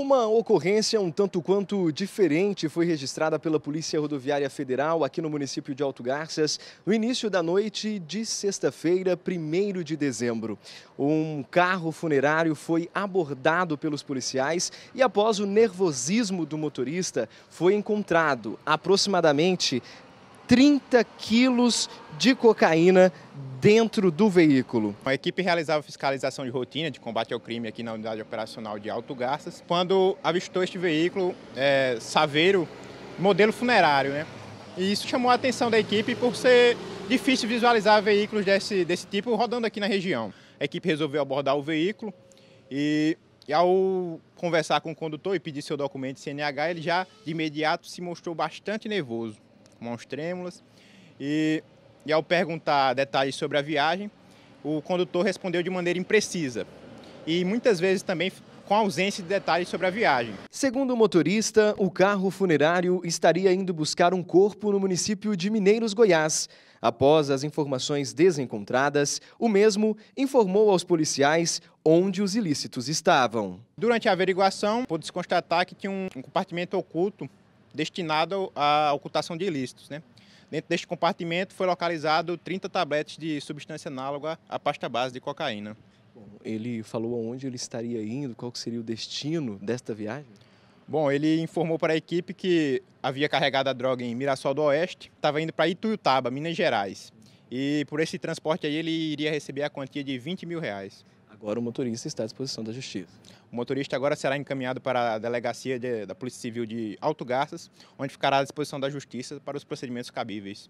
Uma ocorrência um tanto quanto diferente foi registrada pela Polícia Rodoviária Federal aqui no município de Alto Garças no início da noite de sexta-feira, 1 de dezembro. Um carro funerário foi abordado pelos policiais e, após o nervosismo do motorista, foi encontrado aproximadamente 30 quilos de cocaína dentro do veículo. A equipe realizava fiscalização de rotina de combate ao crime aqui na unidade operacional de Alto Garças, quando avistou este veículo é, Saveiro, modelo funerário. Né? E isso chamou a atenção da equipe por ser difícil visualizar veículos desse, desse tipo rodando aqui na região. A equipe resolveu abordar o veículo e, e ao conversar com o condutor e pedir seu documento de CNH, ele já de imediato se mostrou bastante nervoso mãos trêmulas. E, e ao perguntar detalhes sobre a viagem, o condutor respondeu de maneira imprecisa e muitas vezes também com ausência de detalhes sobre a viagem. Segundo o motorista, o carro funerário estaria indo buscar um corpo no município de Mineiros, Goiás. Após as informações desencontradas, o mesmo informou aos policiais onde os ilícitos estavam. Durante a averiguação, pôde-se constatar que tinha um compartimento oculto destinado à ocultação de ilícitos. Né? Dentro deste compartimento foi localizado 30 tabletes de substância análoga à pasta base de cocaína. Bom, ele falou aonde ele estaria indo, qual seria o destino desta viagem? Bom, ele informou para a equipe que havia carregado a droga em Mirassol do Oeste, estava indo para Ituiutaba, Minas Gerais. E por esse transporte aí ele iria receber a quantia de 20 mil reais. Agora o motorista está à disposição da Justiça. O motorista agora será encaminhado para a Delegacia de, da Polícia Civil de Alto Garças, onde ficará à disposição da Justiça para os procedimentos cabíveis.